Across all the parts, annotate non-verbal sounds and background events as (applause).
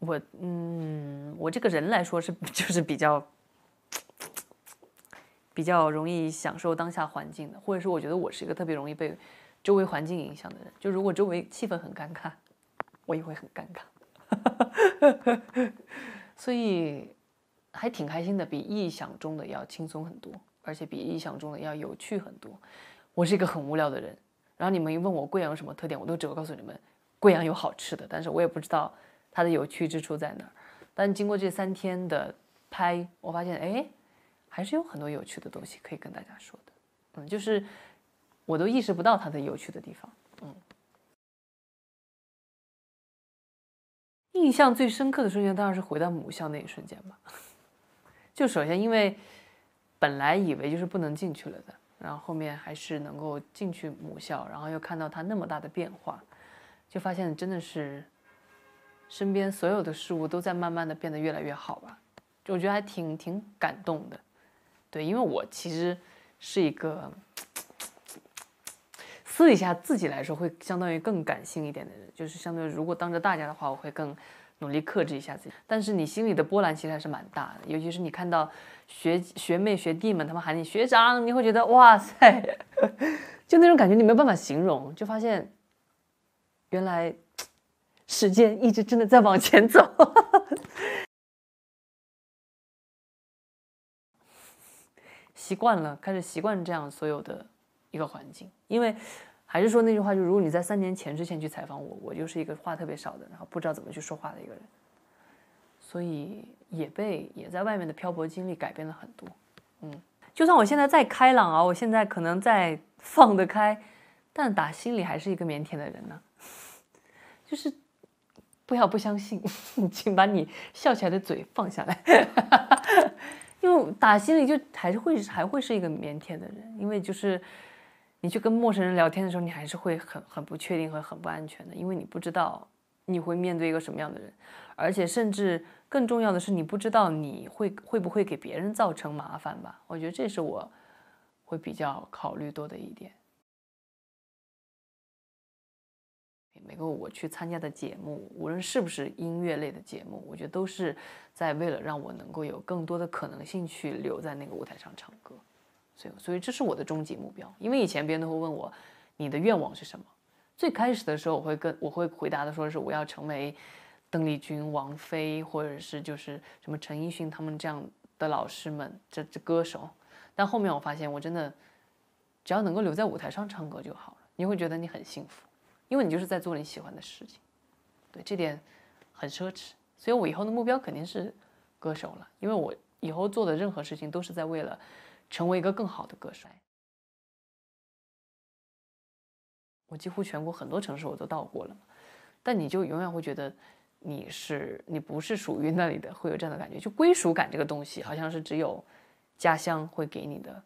我嗯，我这个人来说是 (laughs) 就是比较比较容易享受当下环境的，或者说我觉得我是一个特别容易被周围环境影响的人。就如果周围气氛很尴尬，我也会很尴尬。(laughs) 所以还挺开心的，比意想中的要轻松很多，而且比意想中的要有趣很多。我是一个很无聊的人，然后你们一问我贵阳有什么特点，我都只会告诉你们贵阳有好吃的，但是我也不知道。它的有趣之处在哪儿？但经过这三天的拍，我发现哎，还是有很多有趣的东西可以跟大家说的。嗯，就是我都意识不到它的有趣的地方。嗯，印象最深刻的瞬间当然是回到母校那一瞬间吧。(laughs) 就首先因为本来以为就是不能进去了的，然后后面还是能够进去母校，然后又看到它那么大的变化，就发现真的是。身边所有的事物都在慢慢的变得越来越好吧，就我觉得还挺挺感动的，对，因为我其实是一个私底下自己来说会相当于更感性一点的人，就是相对如果当着大家的话，我会更努力克制一下自己。但是你心里的波澜其实还是蛮大的，尤其是你看到学学妹学弟们，他们喊你学长，你会觉得哇塞，(laughs) 就那种感觉你没有办法形容，就发现原来。时间一直真的在往前走，(laughs) 习惯了，开始习惯这样所有的一个环境。因为还是说那句话，就如果你在三年前之前去采访我，我就是一个话特别少的，然后不知道怎么去说话的一个人。所以也被也在外面的漂泊经历改变了很多。嗯，就算我现在再开朗啊，我现在可能再放得开，但打心里还是一个腼腆的人呢。就是。不要不相信，(laughs) 请把你笑起来的嘴放下来，(laughs) 因为打心里就还是会还会是一个腼腆的人，因为就是你去跟陌生人聊天的时候，你还是会很很不确定和很不安全的，因为你不知道你会面对一个什么样的人，而且甚至更重要的是，你不知道你会会不会给别人造成麻烦吧？我觉得这是我会比较考虑多的一点。每个我去参加的节目，无论是不是音乐类的节目，我觉得都是在为了让我能够有更多的可能性去留在那个舞台上唱歌，所以，所以这是我的终极目标。因为以前别人都会问我，你的愿望是什么？最开始的时候，我会跟我会回答的说，是我要成为邓丽君、王菲，或者是就是什么陈奕迅他们这样的老师们，这这歌手。但后面我发现，我真的只要能够留在舞台上唱歌就好了，你会觉得你很幸福。因为你就是在做你喜欢的事情，对这点很奢侈。所以我以后的目标肯定是歌手了，因为我以后做的任何事情都是在为了成为一个更好的歌手。我几乎全国很多城市我都到过了，但你就永远会觉得你是你不是属于那里的，会有这样的感觉。就归属感这个东西，好像是只有家乡会给你的，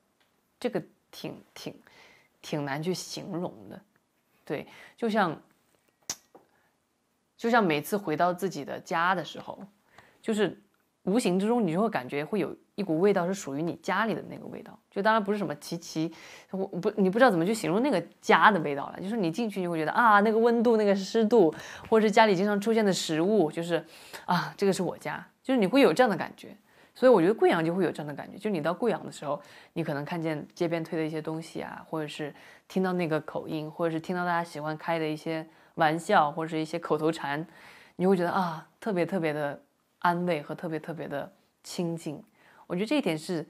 这个挺挺挺难去形容的。对，就像，就像每次回到自己的家的时候，就是无形之中你就会感觉会有一股味道是属于你家里的那个味道，就当然不是什么极其，我不你不知道怎么去形容那个家的味道了，就是你进去你会觉得啊那个温度那个湿度，或者是家里经常出现的食物，就是啊这个是我家，就是你会有这样的感觉。所以我觉得贵阳就会有这样的感觉，就你到贵阳的时候，你可能看见街边推的一些东西啊，或者是听到那个口音，或者是听到大家喜欢开的一些玩笑，或者是一些口头禅，你会觉得啊，特别特别的安慰和特别特别的亲近。我觉得这一点是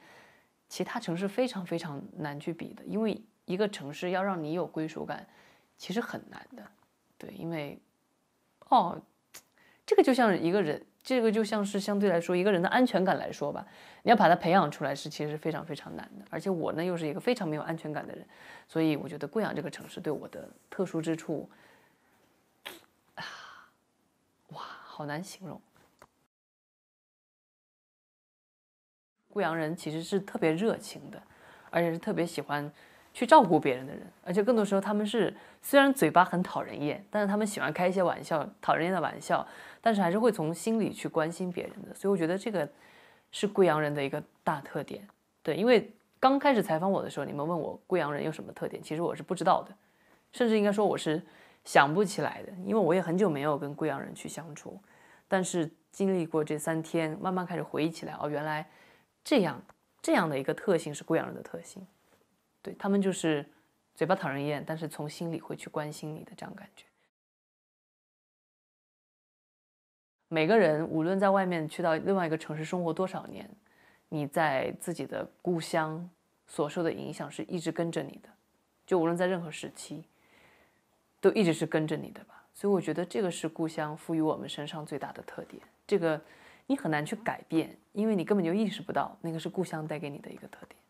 其他城市非常非常难去比的，因为一个城市要让你有归属感，其实很难的。对，因为，哦，这个就像一个人。这个就像是相对来说一个人的安全感来说吧，你要把他培养出来是其实是非常非常难的。而且我呢又是一个非常没有安全感的人，所以我觉得贵阳这个城市对我的特殊之处，啊，哇，好难形容。贵阳人其实是特别热情的，而且是特别喜欢。去照顾别人的人，而且更多时候他们是虽然嘴巴很讨人厌，但是他们喜欢开一些玩笑，讨人厌的玩笑，但是还是会从心里去关心别人的。所以我觉得这个是贵阳人的一个大特点。对，因为刚开始采访我的时候，你们问我贵阳人有什么特点，其实我是不知道的，甚至应该说我是想不起来的，因为我也很久没有跟贵阳人去相处。但是经历过这三天，慢慢开始回忆起来，哦，原来这样这样的一个特性是贵阳人的特性。对他们就是嘴巴讨人厌，但是从心里会去关心你的这样感觉。每个人无论在外面去到另外一个城市生活多少年，你在自己的故乡所受的影响是一直跟着你的，就无论在任何时期，都一直是跟着你的吧。所以我觉得这个是故乡赋予我们身上最大的特点，这个你很难去改变，因为你根本就意识不到那个是故乡带给你的一个特点。